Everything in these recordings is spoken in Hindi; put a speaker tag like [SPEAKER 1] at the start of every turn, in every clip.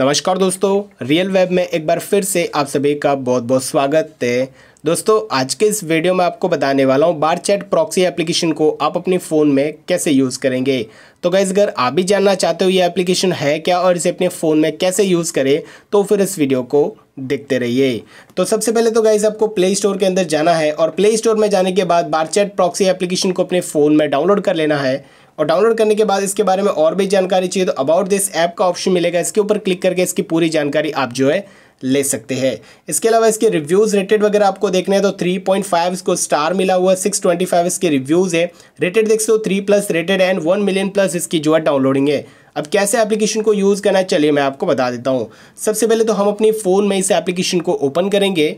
[SPEAKER 1] नमस्कार दोस्तों रियल वेब में एक बार फिर से आप सभी का बहुत बहुत स्वागत है दोस्तों आज के इस वीडियो में आपको बताने वाला हूँ बार चैट प्रॉक्सी एप्लीकेशन को आप अपने फ़ोन में कैसे यूज़ करेंगे तो गैस अगर आप भी जानना चाहते हो ये एप्लीकेशन है क्या और इसे अपने फ़ोन में कैसे यूज़ करें तो फिर इस वीडियो को देखते रहिए तो सबसे पहले तो गाइज आपको प्ले स्टोर के अंदर जाना है और प्ले स्टोर में जाने के बाद बारचैट प्रॉक्सी एप्लीकेशन को अपने फ़ोन में डाउनलोड कर लेना है और डाउनलोड करने के बाद इसके बारे में और भी जानकारी चाहिए तो अबाउट दिस ऐप का ऑप्शन मिलेगा इसके ऊपर क्लिक करके इसकी पूरी जानकारी आप जो है ले सकते हैं इसके अलावा इसके रिव्यूज़ रेटेड वगैरह आपको देखने हैं तो 3.5 इसको स्टार मिला हुआ 625 इसके रिव्यूज़ है रेटेड देख so three plus rated and one million plus इसकी जो है डाउनलोडिंग है अब कैसे एप्लीकेशन को यूज़ करना है चलिए मैं आपको बता देता हूँ सबसे पहले तो हम अपनी फ़ोन में इस एप्लीकेशन को ओपन करेंगे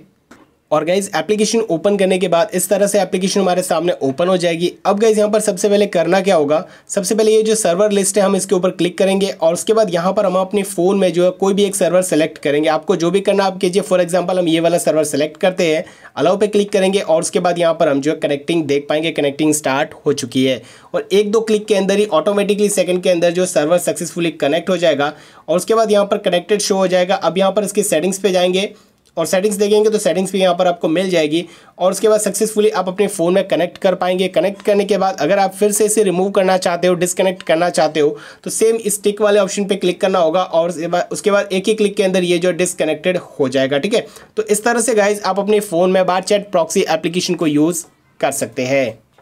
[SPEAKER 1] और गाइज एप्लीकेशन ओपन करने के बाद इस तरह से एप्लीकेशन हमारे सामने ओपन हो जाएगी अब गाइज यहाँ पर सबसे पहले करना क्या होगा सबसे पहले ये जो सर्वर लिस्ट है हम इसके ऊपर क्लिक करेंगे और उसके बाद यहाँ पर हम अपने फ़ोन में जो है कोई भी एक सर्वर सेलेक्ट करेंगे आपको जो भी करना आप कीजिए फॉर एग्जाम्पल हम ये वाला सर्वर सेलेक्ट करते हैं अलाउ पे क्लिक करेंगे और उसके बाद यहाँ पर हम जो है कनेक्टिंग देख पाएंगे कनेक्टिंग स्टार्ट हो चुकी है और एक दो क्लिक के अंदर ही ऑटोमेटिकली सेकेंड के अंदर जो सर्वर सक्सेसफुली कनेक्ट हो जाएगा और उसके बाद यहाँ पर कनेक्टेड शो हो जाएगा अब यहाँ पर इसकी सेटिंग्स पे जाएंगे और सेटिंग्स देखेंगे तो सेटिंग्स भी यहाँ पर आपको मिल जाएगी और उसके बाद सक्सेसफुली आप अपने फ़ोन में कनेक्ट कर पाएंगे कनेक्ट करने के बाद अगर आप फिर से इसे रिमूव करना चाहते हो डिसकनेक्ट करना चाहते हो तो सेम इस टिक वाले ऑप्शन पे क्लिक करना होगा और उसके बाद एक ही क्लिक के अंदर ये जो डिसकनेक्टेड हो जाएगा ठीक है तो इस तरह से गाइज आप अपने फ़ोन में बार चैट प्रॉक्सी एप्लीकेशन को यूज़ कर सकते हैं